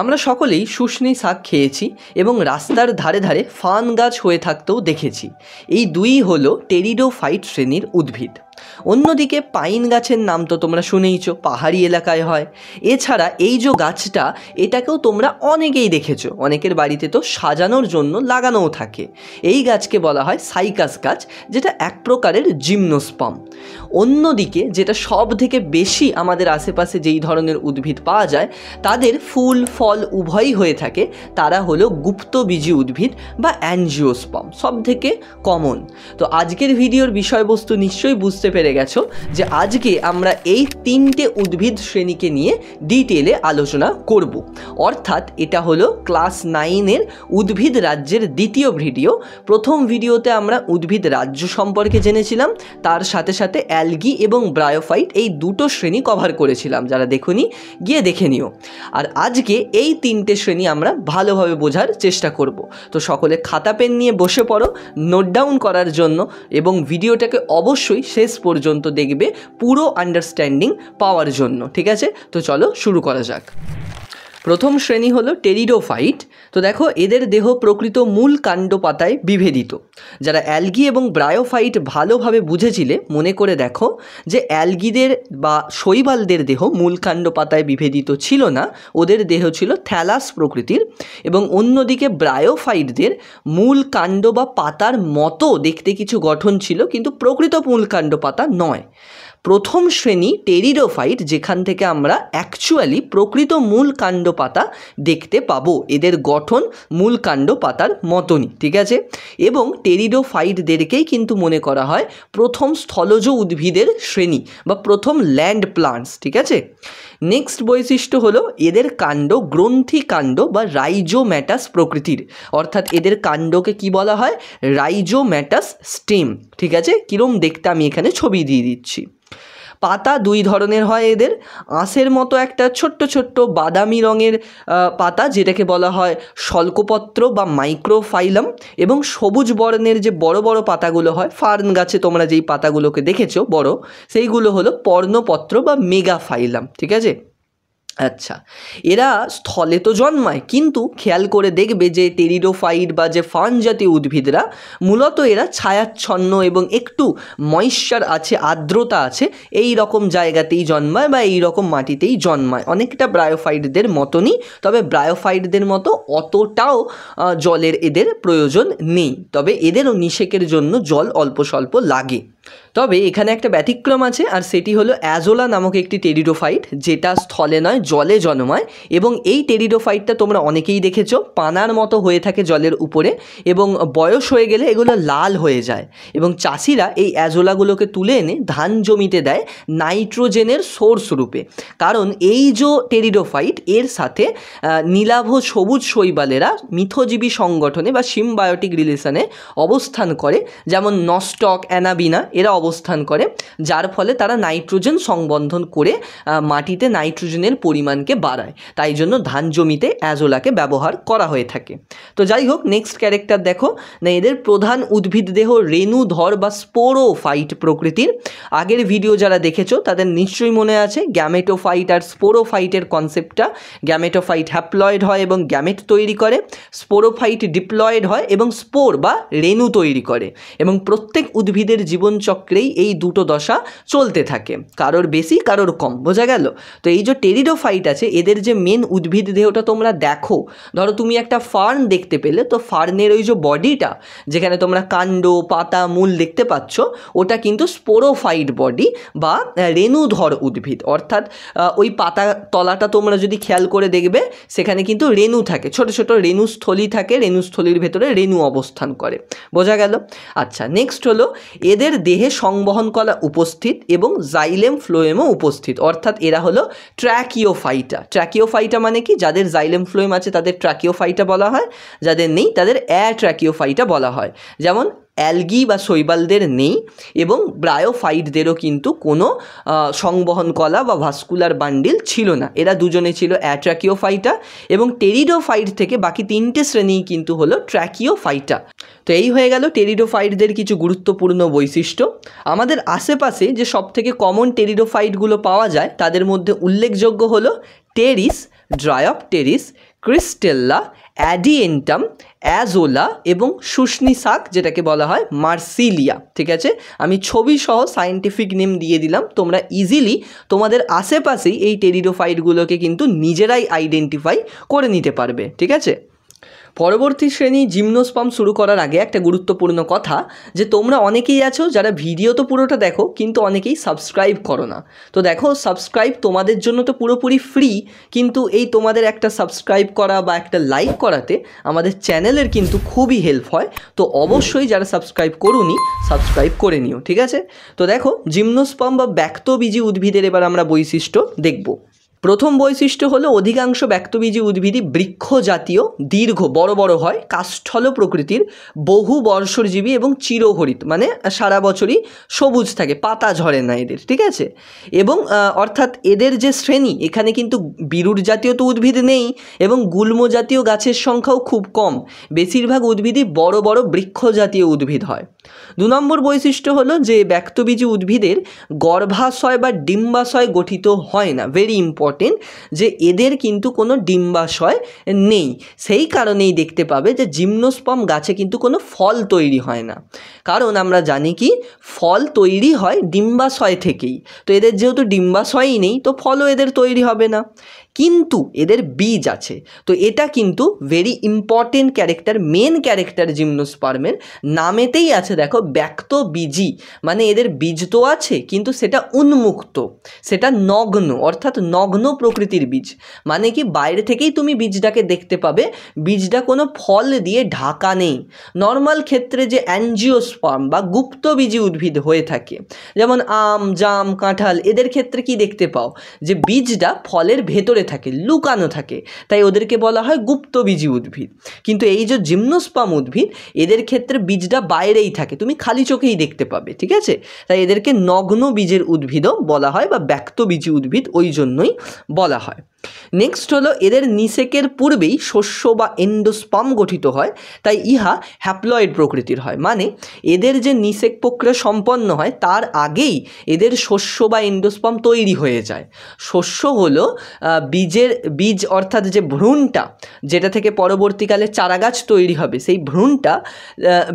আমরা সকলেই শুষ্নি শাক খেয়েছি এবং রাস্তার ধারে ধারে ফান গাছ হয়ে থাকতেও দেখেছি এই দুই হলো টেরিডোফাইট শ্রেণীর উদ্ভিদ অন্যদিকে পাইন গাছের নাম তো তোমরা শুনেইছ পাহাড়ি এলাকায় হয় এছাড়া এই যে গাছটা এটাকেও তোমরা অনেকেই দেখেছো অনেকের বাড়িতে তো সাজানোর জন্য লাগানোও থাকে এই গাছকে বলা হয় সাইকাস গাছ যেটা এক প্রকারের জিমনোস্পম অন্যদিকে যেটা সব থেকে বেশি আমাদের আশেপাশে যেই ধরনের উদ্ভিদ পাওয়া যায় তাদের ফুল ফল উভয়ই হয়ে থাকে তারা হলো গুপ্তবীজী উদ্ভিদ বা অ্যানজিওস্পম সব থেকে কমন তো আজকের ভিডিওর বিষয়বস্তু নিশ্চয়ই বুঝতে পেরে গেছো যে আজকে আমরা এই তিনটে উদ্ভিদ শ্রেণীকে নিয়ে ডিটেলে আলোচনা করব অর্থাৎ এটা হলো ক্লাস নাইনের উদ্ভিদ রাজ্যের দ্বিতীয় ভিডিও প্রথম ভিডিওতে আমরা উদ্ভিদ রাজ্য সম্পর্কে জেনেছিলাম তার সাথে সাথে অ্যালগি এবং ব্রায়োফাইট এই দুটো শ্রেণী কভার করেছিলাম যারা দেখুনি গিয়ে দেখে নিও আর আজকে এই তিনটে শ্রেণী আমরা ভালোভাবে বোঝার চেষ্টা করব তো সকলে খাতা পেন নিয়ে বসে পড়ো নোট ডাউন করার জন্য এবং ভিডিওটাকে অবশ্যই শেষ পর্যন্ত দেখবে পুরো আন্ডারস্ট্যান্ডিং পাওয়ার জন্য ঠিক আছে তো চলো শুরু করা যাক প্রথম শ্রেণী হলো টেরিডোফাইট তো দেখো এদের দেহ প্রকৃত মূল কাণ্ড পাতায় বিভেদিত যারা অ্যালগি এবং ব্রায়োফাইট ভালোভাবে বুঝেছিলে মনে করে দেখো যে অ্যালগিদের বা শৈবালদের দেহ মূল কাণ্ড পাতায় বিভেদিত ছিল না ওদের দেহ ছিল থ্যালাস প্রকৃতির এবং অন্যদিকে ব্রায়োফাইটদের মূল কাণ্ড বা পাতার মতো দেখতে কিছু গঠন ছিল কিন্তু প্রকৃত মূল কাণ্ড পাতা নয় প্রথম শ্রেণী টেরিডোফাইট যেখান থেকে আমরা অ্যাকচুয়ালি প্রকৃত মূল কাণ্ড পাতা দেখতে পাবো এদের গঠন মূল কাণ্ড পাতার মতনই ঠিক আছে এবং টেরিডোফাইটদেরকেই কিন্তু মনে করা হয় প্রথম স্থলজ উদ্ভিদের শ্রেণী বা প্রথম ল্যান্ড প্লান্টস ঠিক আছে নেক্সট বৈশিষ্ট্য হলো এদের কাণ্ড গ্রন্থি কাণ্ড বা রাইজোম্যাটাস প্রকৃতির অর্থাৎ এদের কাণ্ডকে কি বলা হয় রাইজোম্যাটাস স্টেম ঠিক আছে কীরম দেখতে আমি এখানে ছবি দিয়ে দিচ্ছি পাতা দুই ধরনের হয় এদের আঁশের মতো একটা ছোট্ট ছোট্ট বাদামি রঙের পাতা যেটাকে বলা হয় শল্কপত্র বা মাইক্রোফাইলাম এবং সবুজ বর্ণের যে বড় বড় পাতাগুলো হয় ফার্ন গাছে তোমরা যেই পাতাগুলোকে দেখেছো বড় সেইগুলো হলো পর্ণপত্র বা মেগাফাইলাম ঠিক আছে আচ্ছা এরা স্থলে তো জন্মায় কিন্তু খেয়াল করে দেখবে যে টেরিডোফাইট বা যে ফান জাতীয় উদ্ভিদরা মূলত এরা ছায়াচ্ছন্ন এবং একটু ময়েশ্চার আছে আর্দ্রতা আছে এই রকম জায়গাতেই জন্মায় বা এই রকম মাটিতেই জন্মায় অনেকটা ব্রায়োফাইটদের মতনই তবে ব্রায়োফাইটদের মতো অতটাও জলের এদের প্রয়োজন নেই তবে এদেরও নিষেকের জন্য জল অল্প স্বল্প লাগে তবে এখানে একটা ব্যতিক্রম আছে আর সেটি হলো অ্যাজোলা নামক একটি টেরিডোফাইট যেটা স্থলে নয় জলে জন্মায় এবং এই টেরিডোফাইটটা তোমরা অনেকেই দেখেছো পানার মতো হয়ে থাকে জলের উপরে এবং বয়স হয়ে গেলে এগুলো লাল হয়ে যায় এবং চাষিরা এই অ্যাজোলাগুলোকে তুলে এনে ধান জমিতে দেয় নাইট্রোজেনের সোর্স রূপে কারণ এই যে টেরিডোফাইট এর সাথে নীলাভ সবুজ শৈবালেরা মিথজীবী সংগঠনে বা সিমবায়োটিক রিলেশনে অবস্থান করে যেমন নস্টক অ্যানাবিনা এরা অবস্থান করে যার ফলে তারা নাইট্রোজেন সংবন্ধন করে মাটিতে নাইট্রোজেনের পরিমাণকে বাড়ায় তাই জন্য ধান জমিতে অ্যাজোলাকে ব্যবহার করা হয়ে থাকে তো যাই হোক নেক্সট ক্যারেক্টার দেখো না এদের প্রধান উদ্ভিদ দেহ ধর বা স্পোরোফাইট প্রকৃতির আগের ভিডিও যারা দেখেছো তাদের নিশ্চয়ই মনে আছে গ্যামেটোফাইট আর স্পোরোফাইটের কনসেপ্টটা গ্যামেটোফাইট হ্যাপ্লয়েড হয় এবং গ্যামেট তৈরি করে স্পোরোফাইট ডিপ্লয়েড হয় এবং স্পোর বা রেনু তৈরি করে এবং প্রত্যেক উদ্ভিদের জীবনচক্রে চক্রেই এই দুটো দশা চলতে থাকে কারোর বেশি কারোর কম বোঝা গেল তো এই যে টেরিডোফাইট আছে এদের যে মেন উদ্ভিদ দেহটা তোমরা দেখো ধরো তুমি একটা ফার্ন দেখতে পেলে তো ফার্নের ওই যে বডিটা যেখানে তোমরা কাণ্ড পাতা মূল দেখতে পাচ্ছ ওটা কিন্তু স্পোরোফাইট বডি বা রেণুধর উদ্ভিদ অর্থাৎ ওই পাতা তলাটা তোমরা যদি খেয়াল করে দেখবে সেখানে কিন্তু রেণু থাকে ছোট ছোট রেণুস্থলী থাকে রেণুস্থলীর ভেতরে রেণু অবস্থান করে বোঝা গেল আচ্ছা নেক্সট হলো এদের দেহে সংবহন কলা উপস্থিত এবং জাইলেম ফ্লোয়েমও উপস্থিত অর্থাৎ এরা হলো ট্র্যাকিওফাইটা ট্র্যাকিওফাইটা মানে কি যাদের জাইলেম ফ্লোয়েম আছে তাদের ট্র্যাকিওফাইটা বলা হয় যাদের নেই তাদের অ্যাট্র্যাকিওফাইটা বলা হয় যেমন অ্যালগি বা শৈবালদের নেই এবং ব্রায়োফাইটদেরও কিন্তু কোনো সংবহন কলা বা ভাস্কুলার বান্ডিল ছিল না এরা দুজনে ছিল অ্যাট্রাকিওফাইটা এবং টেরিডোফাইট থেকে বাকি তিনটে শ্রেণী কিন্তু হলো ট্র্যাকিওফাইটা তো এই হয়ে গেল টেরিডোফাইটদের কিছু গুরুত্বপূর্ণ বৈশিষ্ট্য আমাদের আশেপাশে যে সব থেকে কমন টেরিডোফাইটগুলো পাওয়া যায় তাদের মধ্যে উল্লেখযোগ্য হলো টেরিস ড্রায়প টেরিস ক্রিস্টেল্লা অ্যাডিয়েন্টাম অ্যাজোলা এবং শুষ্নি শাক যেটাকে বলা হয় মার্সিলিয়া ঠিক আছে আমি ছবি সহ সায়েন্টিফিক নেম দিয়ে দিলাম তোমরা ইজিলি তোমাদের আশেপাশেই এই টেরিডোফাইটগুলোকে কিন্তু নিজেরাই আইডেন্টিফাই করে নিতে পারবে ঠিক আছে পরবর্তী শ্রেণী জিমনোস্পাম শুরু করার আগে একটা গুরুত্বপূর্ণ কথা যে তোমরা অনেকেই আছো যারা ভিডিও তো পুরোটা দেখো কিন্তু অনেকেই সাবস্ক্রাইব করো না তো দেখো সাবস্ক্রাইব তোমাদের জন্য তো পুরোপুরি ফ্রি কিন্তু এই তোমাদের একটা সাবস্ক্রাইব করা বা একটা লাইক করাতে আমাদের চ্যানেলের কিন্তু খুবই হেল্প হয় তো অবশ্যই যারা সাবস্ক্রাইব করুনি সাবস্ক্রাইব করে নিও ঠিক আছে তো দেখো জিমনোস্পাম বা ব্যক্তবীজি উদ্ভিদের এবার আমরা বৈশিষ্ট্য দেখব প্রথম বৈশিষ্ট্য হলো অধিকাংশ ব্যক্তবীজী উদ্ভিদই বৃক্ষ জাতীয় দীর্ঘ বড় বড় হয় কাষ্ঠল প্রকৃতির বহু বর্ষজীবী এবং চিরহরিত মানে সারা বছরই সবুজ থাকে পাতা ঝরে না এদের ঠিক আছে এবং অর্থাৎ এদের যে শ্রেণী এখানে কিন্তু বিরুর জাতীয় তো উদ্ভিদ নেই এবং গুল্ম জাতীয় গাছের সংখ্যাও খুব কম বেশিরভাগ উদ্ভিদই বড় বড় বৃক্ষ জাতীয় উদ্ভিদ হয় দু নম্বর বৈশিষ্ট্য হলো যে ব্যক্তবীজী উদ্ভিদের গর্ভাশয় বা ডিম্বাশয় গঠিত হয় না ভেরি ইম্পর্টেন্ট ইম্পর্টেন্ট যে এদের কিন্তু কোনো ডিম্বাশয় নেই সেই কারণেই দেখতে পাবে যে জিমনোস্পম গাছে কিন্তু কোনো ফল তৈরি হয় না কারণ আমরা জানি কি ফল তৈরি হয় ডিম্বাশয় থেকেই তো এদের যেহেতু ডিম্বাশয়ই নেই তো ফলও এদের তৈরি হবে না কিন্তু এদের বীজ আছে তো এটা কিন্তু very important character main character জিমনোস্পার্মের নামেতেই আছে দেখো ব্যক্ত বীজি মানে এদের বীজ তো আছে কিন্তু সেটা উন্মুক্ত সেটা নগ্ন অর্থাৎ নগ্ন প্রকৃতির বীজ মানে কি বাইরে থেকেই তুমি বীজটাকে দেখতে পাবে বীজটা কোনো ফল দিয়ে ঢাকা নেই নর্মাল ক্ষেত্রে যে অ্যানজিওস্পার্ম বা বীজি উদ্ভিদ হয়ে থাকে যেমন আম জাম কাঁঠাল এদের ক্ষেত্রে কি দেখতে পাও যে বীজটা ফলের ভেতরে পড়ে থাকে লুকানো থাকে তাই ওদেরকে বলা হয় গুপ্তবীজী উদ্ভিদ কিন্তু এই যে জিমনোস্পাম উদ্ভিদ এদের ক্ষেত্রে বীজটা বাইরেই থাকে তুমি খালি চোখেই দেখতে পাবে ঠিক আছে তাই এদেরকে নগ্ন বীজের উদ্ভিদও বলা হয় বা ব্যক্তবীজী উদ্ভিদ ওই জন্যই বলা হয় নেক্সট হলো এদের নিষেকের পূর্বেই শস্য বা এন্ডোস্পাম গঠিত হয় তাই ইহা হ্যাপ্লয়েড প্রকৃতির হয় মানে এদের যে নিষেক প্রক্রিয়া সম্পন্ন হয় তার আগেই এদের শস্য বা এন্ডোস্পাম তৈরি হয়ে যায় শস্য হলো বীজের বীজ অর্থাৎ যে ভ্রূণটা যেটা থেকে পরবর্তীকালে চারাগাছ তৈরি হবে সেই ভ্রূণটা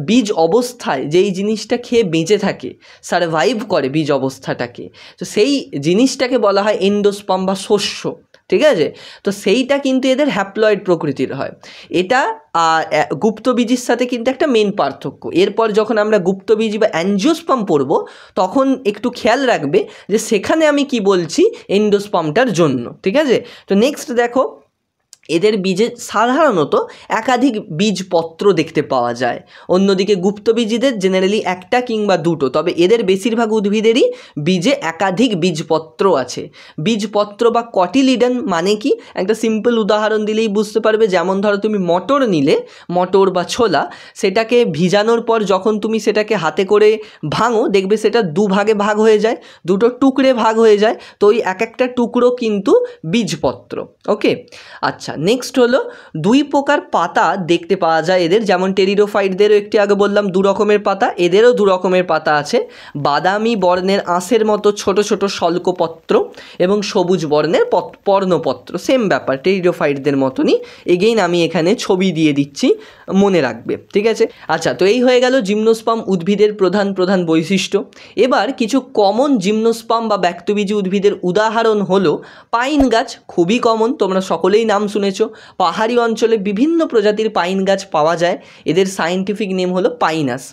বীজ অবস্থায় যেই জিনিসটা খেয়ে বেঁচে থাকে সারভাইভ করে বীজ অবস্থাটাকে তো সেই জিনিসটাকে বলা হয় এন্ডোস্পাম বা শস্য ঠিক আছে তো সেইটা কিন্তু এদের হ্যাপ্লয়েড প্রকৃতির হয় এটা গুপ্তবীজির সাথে কিন্তু একটা মেন পার্থক্য এরপর যখন আমরা গুপ্তবীজ বা অ্যাঞ্জিওস্পাম পড়ব তখন একটু খেয়াল রাখবে যে সেখানে আমি কি বলছি এন্ডোস্পামটার জন্য ঠিক আছে তো নেক্সট দেখো এদের বীজে সাধারণত একাধিক বীজপত্র দেখতে পাওয়া যায় অন্যদিকে গুপ্তবীজীদের জেনারেলি একটা কিংবা দুটো তবে এদের বেশিরভাগ উদ্ভিদেরই বীজে একাধিক বীজপত্র আছে বীজপত্র বা কটিলিডন মানে কি একটা সিম্পল উদাহরণ দিলেই বুঝতে পারবে যেমন ধরো তুমি মটর নিলে মটর বা ছোলা সেটাকে ভিজানোর পর যখন তুমি সেটাকে হাতে করে ভাঙো দেখবে সেটা দুভাগে ভাগ হয়ে যায় দুটো টুকরে ভাগ হয়ে যায় তো ওই এক একটা টুকরো কিন্তু বীজপত্র ওকে আচ্ছা নেক্সট হলো দুই প্রকার পাতা দেখতে পাওয়া যায় এদের যেমন টেরিডোফাইটদেরও একটি আগে বললাম দু রকমের পাতা এদেরও দু রকমের পাতা আছে বাদামি বর্ণের আঁশের মতো ছোট ছোট স্বল্পপত্র এবং সবুজ বর্ণের পর্ণপত্র সেম ব্যাপার টেরিডোফাইটদের মতনই এগেইন আমি এখানে ছবি দিয়ে দিচ্ছি মনে রাখবে ঠিক আছে আচ্ছা তো এই হয়ে গেল জিমনোস্পাম উদ্ভিদের প্রধান প্রধান বৈশিষ্ট্য এবার কিছু কমন জিমনোস্পাম বা ব্যক্তবীজি উদ্ভিদের উদাহরণ হলো পাইন গাছ খুবই কমন তোমরা সকলেই নাম শুনে শুনেছ পাহাড়ি অঞ্চলে বিভিন্ন প্রজাতির পাইন গাছ পাওয়া যায় এদের সায়েন্টিফিক নেম হলো পাইনাস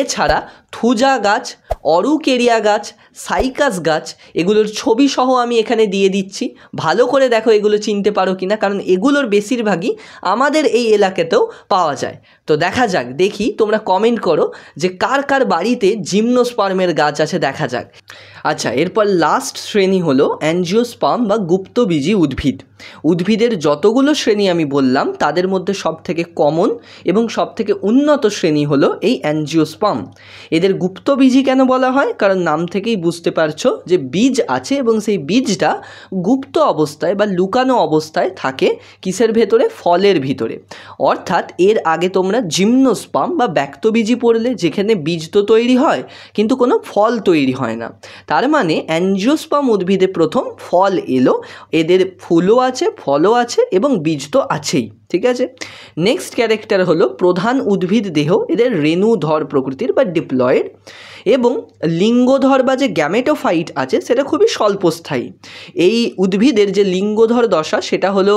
এছাড়া থুজা গাছ অরুকেরিয়া গাছ সাইকাস গাছ এগুলোর ছবি সহ আমি এখানে দিয়ে দিচ্ছি ভালো করে দেখো এগুলো চিনতে পারো কিনা কারণ এগুলোর বেশিরভাগই আমাদের এই এলাকাতেও পাওয়া যায় তো দেখা যাক দেখি তোমরা কমেন্ট করো যে কার কার বাড়িতে জিমনোস্পার্মের গাছ আছে দেখা যাক আচ্ছা এরপর লাস্ট শ্রেণী হলো অ্যাঞ্জিওস্পাম বা গুপ্তবীজী উদ্ভিদ উদ্ভিদের যতগুলো শ্রেণী আমি বললাম তাদের মধ্যে সবথেকে কমন এবং সবথেকে উন্নত শ্রেণী হলো এই অ্যাঞ্জিওস্পাম এদের গুপ্তবীজি কেন বলা হয় কারণ নাম থেকেই বুঝতে পারছো যে বীজ আছে এবং সেই বীজটা গুপ্ত অবস্থায় বা লুকানো অবস্থায় থাকে কিসের ভেতরে ফলের ভিতরে অর্থাৎ এর আগে তোমরা জিমনোস্পাম বা ব্যক্তবীজি পড়লে যেখানে বীজ তো তৈরি হয় কিন্তু কোনো ফল তৈরি হয় না তার মানে অ্যাঞ্জিওস্পাম উদ্ভিদে প্রথম ফল এলো এদের ফুলও আছে ফলও আছে এবং বীজ তো আছেই ঠিক আছে নেক্সট ক্যারেক্টার হলো প্রধান উদ্ভিদ দেহ এদের রেণুধর প্রকৃতির বা ডিপ্লয়েড এবং লিঙ্গধর বা যে গ্যামেটোফাইট আছে সেটা খুবই স্বল্পস্থায়ী এই উদ্ভিদের যে লিঙ্গধর দশা সেটা হলো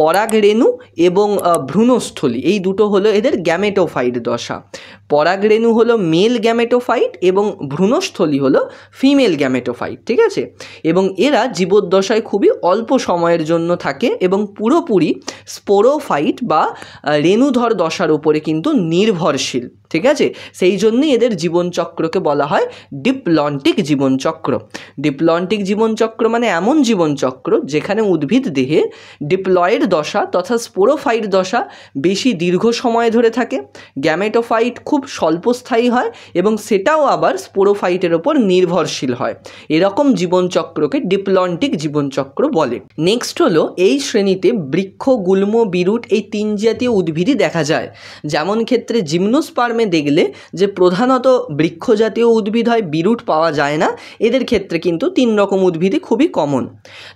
পরাগ রেণু এবং ভ্রূণস্থলী এই দুটো হলো এদের গ্যামেটোফাইট দশা পরাগ রেণু হলো মেল গ্যামেটোফাইট এবং ভ্রূণস্থলী হলো ফিমেল গ্যামেটোফাইট ঠিক আছে এবং এরা জীবদ্দশায় খুবই অল্প সময়ের জন্য থাকে এবং পুরোপুরি স্পোরোফাইট গ্রাফাইট বা রেণুধর দশার উপরে কিন্তু নির্ভরশীল ঠিক আছে সেই জন্যই এদের জীবনচক্রকে বলা হয় ডিপ্লন্টিক জীবনচক্র ডিপ্লন্টিক জীবনচক্র মানে এমন জীবনচক্র যেখানে উদ্ভিদ দেহে ডিপ্লয়েড দশা তথা স্পোরোফাইট দশা বেশি দীর্ঘ সময় ধরে থাকে গ্যামেটোফাইট খুব স্বল্পস্থায়ী হয় এবং সেটাও আবার স্পোরোফাইটের ওপর নির্ভরশীল হয় এরকম জীবনচক্রকে ডিপ্লন্টিক জীবনচক্র বলে নেক্সট হলো এই শ্রেণীতে বৃক্ষ গুল্ম বিরুট এই তিন জাতীয় উদ্ভিদই দেখা যায় যেমন ক্ষেত্রে জিমনোস্পার্ম ফার্মে দেখলে যে প্রধানত বৃক্ষ জাতীয় উদ্ভিদ হয় বিরুট পাওয়া যায় না এদের ক্ষেত্রে কিন্তু তিন রকম উদ্ভিদই খুবই কমন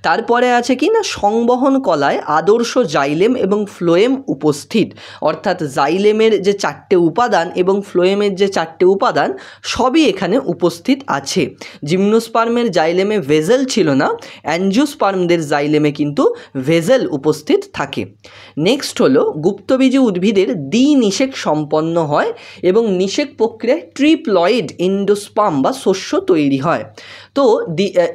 তারপরে আছে কি না সংবহন কলায় আদর্শ জাইলেম এবং ফ্লোয়েম উপস্থিত অর্থাৎ জাইলেমের যে চারটে উপাদান এবং ফ্লোয়েমের যে চারটে উপাদান সবই এখানে উপস্থিত আছে জিমনোস্পার্মের জাইলেমে ভেজেল ছিল না অ্যাঞ্জিওস্পার্মদের জাইলেমে কিন্তু ভেজেল উপস্থিত থাকে নেক্সট হলো গুপ্তবীজী উদ্ভিদের দ্বিনিষেক সম্পন্ন হয় এবং নিষেক প্রক্রিয়ায় ট্রিপ্লয়েড ইন্ডোস্পাম বা শস্য তৈরি হয় তো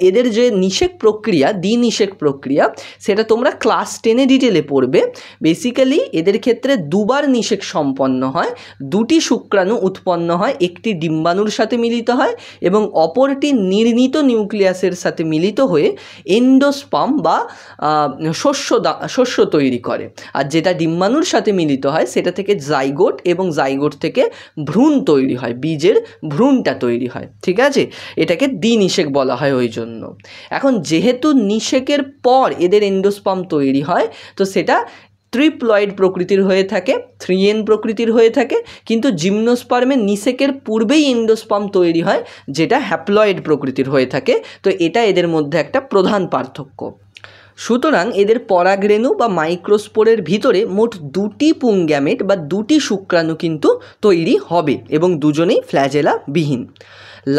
এদের যে নিষেক প্রক্রিয়া দ্বিনিষেক প্রক্রিয়া সেটা তোমরা ক্লাস টেনে ডিটেলে পড়বে বেসিক্যালি এদের ক্ষেত্রে দুবার নিষেক সম্পন্ন হয় দুটি শুক্রাণু উৎপন্ন হয় একটি ডিম্বাণুর সাথে মিলিত হয় এবং অপরটি নির্ণীত নিউক্লিয়াসের সাথে মিলিত হয়ে এন্ডোস্পাম বা শস্য শস্য তৈরি করে আর যেটা ডিম্বাণুর সাথে মিলিত হয় সেটা থেকে জাইগোট এবং জাইগোট থেকে ভ্রূণ তৈরি হয় বীজের ভ্রূণটা তৈরি হয় ঠিক আছে এটাকে দ্বিনিষেক বলা হয় ওই জন্য এখন যেহেতু নিষেকের পর এদের এন্ডোস্পাম তৈরি হয় তো সেটা ট্রিপ্লয়েড প্রকৃতির হয়ে থাকে থ্রি এন প্রকৃতির হয়ে থাকে কিন্তু জিমনোস্পার্মে নিষেকের পূর্বেই এন্ডোস্পাম তৈরি হয় যেটা হ্যাপ্লয়েড প্রকৃতির হয়ে থাকে তো এটা এদের মধ্যে একটা প্রধান পার্থক্য সুতরাং এদের পরাগরেণু বা মাইক্রোস্পোরের ভিতরে মোট দুটি পুংগ্যামেট বা দুটি শুক্রাণু কিন্তু তৈরি হবে এবং দুজনেই ফ্ল্যাজেলা বিহীন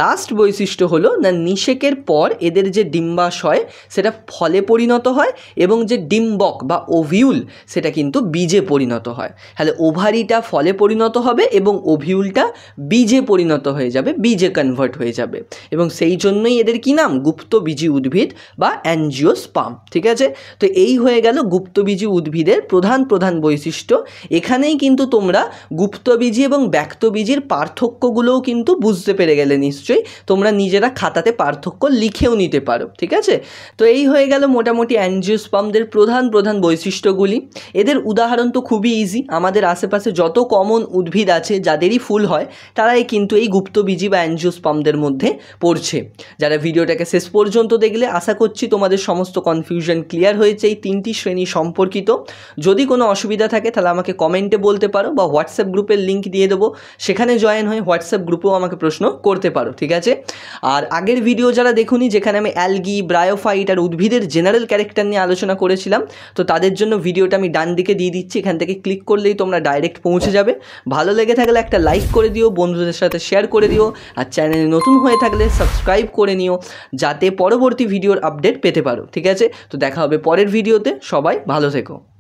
লাস্ট বৈশিষ্ট্য হলো না নিষেকের পর এদের যে ডিম্বাশয় সেটা ফলে পরিণত হয় এবং যে ডিম্বক বা ওভিউল সেটা কিন্তু বীজে পরিণত হয় তাহলে ওভারিটা ফলে পরিণত হবে এবং ওভিউলটা বীজে পরিণত হয়ে যাবে বীজে কনভার্ট হয়ে যাবে এবং সেই জন্যই এদের কি নাম বীজি উদ্ভিদ বা অ্যাঞ্জিওস্পাম ঠিক আছে তো এই হয়ে গেল গুপ্তবীজি উদ্ভিদের প্রধান প্রধান বৈশিষ্ট্য এখানেই কিন্তু তোমরা গুপ্তবীজি এবং ব্যক্তবীজির পার্থক্যগুলোও কিন্তু বুঝতে পেরে গেলে নিশ্চয় নিশ্চয়ই তোমরা নিজেরা খাতাতে পার্থক্য লিখেও নিতে পারো ঠিক আছে তো এই হয়ে গেল মোটামুটি অ্যানজিওস্পামদের প্রধান প্রধান বৈশিষ্ট্যগুলি এদের উদাহরণ তো খুবই ইজি আমাদের আশেপাশে যত কমন উদ্ভিদ আছে যাদেরই ফুল হয় তারাই কিন্তু এই গুপ্তবীজি বা অ্যানজিওস্পামদের মধ্যে পড়ছে যারা ভিডিওটাকে শেষ পর্যন্ত দেখলে আশা করছি তোমাদের সমস্ত কনফিউশন ক্লিয়ার হয়েছে এই তিনটি শ্রেণী সম্পর্কিত যদি কোনো অসুবিধা থাকে তাহলে আমাকে কমেন্টে বলতে পারো বা হোয়াটসঅ্যাপ গ্রুপের লিঙ্ক দিয়ে দেবো সেখানে জয়েন হয়ে হোয়াটসঅ্যাপ গ্রুপেও আমাকে প্রশ্ন করতে পারো পারো ঠিক আছে আর আগের ভিডিও যারা দেখুনি যেখানে আমি অ্যালগি ব্রায়োফাইট আর উদ্ভিদের জেনারেল ক্যারেক্টার নিয়ে আলোচনা করেছিলাম তো তাদের জন্য ভিডিওটা আমি ডান দিকে দিয়ে দিচ্ছি এখান থেকে ক্লিক করলেই তোমরা ডাইরেক্ট পৌঁছে যাবে ভালো লেগে থাকলে একটা লাইক করে দিও বন্ধুদের সাথে শেয়ার করে দিও আর চ্যানেলে নতুন হয়ে থাকলে সাবস্ক্রাইব করে নিও যাতে পরবর্তী ভিডিওর আপডেট পেতে পারো ঠিক আছে তো দেখা হবে পরের ভিডিওতে সবাই ভালো থেকো